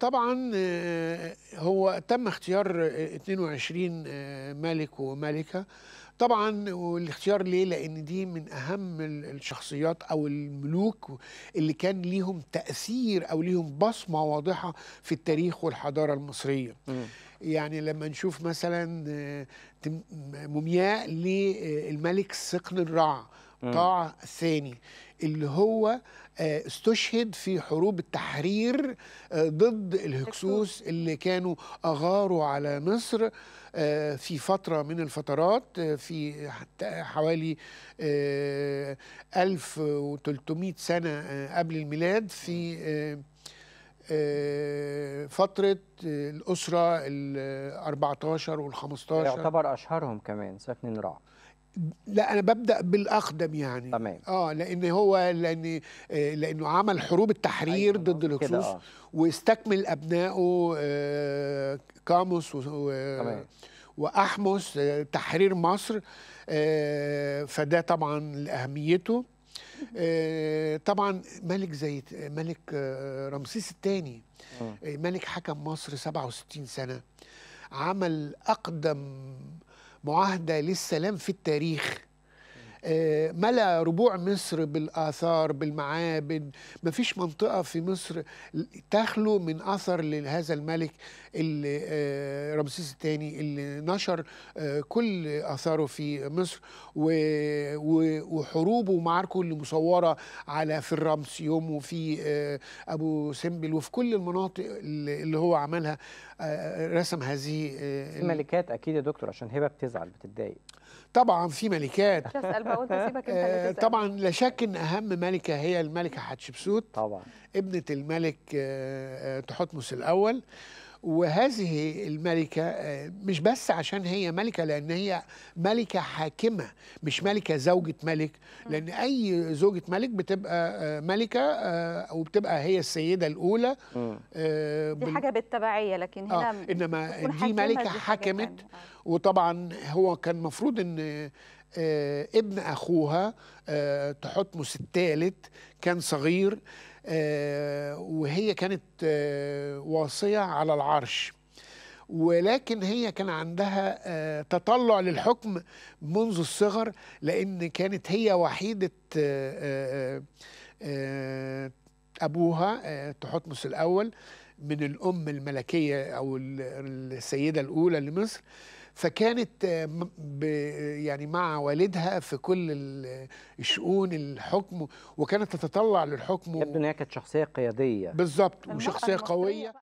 طبعا آه، هو تم اختيار 22 آه، ملك وملكه طبعا والاختيار ليه لان دي من اهم الشخصيات او الملوك اللي كان ليهم تاثير او ليهم بصمه واضحه في التاريخ والحضاره المصريه م. يعني لما نشوف مثلا آه، مومياء للملك سقن الرع طاع الثاني اللي هو آه، استشهد في حروب التحرير آه، ضد الهكسوس اللي كانوا أغاروا على مصر آه، في فترة من الفترات في حوالي 1300 سنة قبل الميلاد في فترة الأسرة ال 14 وال 15 يعتبر أشهرهم كمان سفن الرعب لا انا ببدا بالاقدم يعني تمام اه لان هو لان آه، لانه عمل حروب التحرير أيوة ضد الهكسوس آه. واستكمل ابنائه آه، كاموس و تمام. واحمس آه، تحرير مصر فده طبعا لاهميته طبعا ملك زي ملك رمسيس الثاني ملك حكم مصر 67 سنه عمل اقدم معاهده للسلام في التاريخ آه، ملا ربوع مصر بالآثار بالمعابد ما فيش منطقة في مصر تخلو من أثر لهذا الملك اللي آه، رمسيس الثاني اللي نشر آه، كل آثاره في مصر وحروبه ومعاركه اللي مصورة على في الرمسيوم وفي أبو سمبل وفي كل المناطق اللي هو عملها رسم هذه في ملكات أكيد يا دكتور عشان هبة بتزعل بتتضايق طبعا في ملكات فقلت اسيبك آه، انت آه، طبعا لا شك ان اهم ملكه هي الملكه حتشبسوت طبعا ابنه الملك تحتمس آه، الاول وهذه الملكة مش بس عشان هي ملكة لأن هي ملكة حاكمة مش ملكة زوجة ملك لأن أي زوجة ملك بتبقى ملكة وبتبقى هي السيدة الأولى دي حاجة بالتبعية لكن هنا آه إنما دي ملكة حكمت وطبعا هو كان مفروض أن آه، ابن اخوها آه، تحتمس الثالث كان صغير آه، وهي كانت واصيه على العرش ولكن هي كان عندها تطلع للحكم منذ الصغر لان كانت هي وحيده ابوها تحتمس الاول من الام الملكيه او السيده الاولى لمصر فكانت آه، يعني مع والدها في كل الشؤون آه، الحكم وكانت تتطلع للحكم يبدو انها هي كانت شخصيه قياديه بالظبط وشخصيه قويه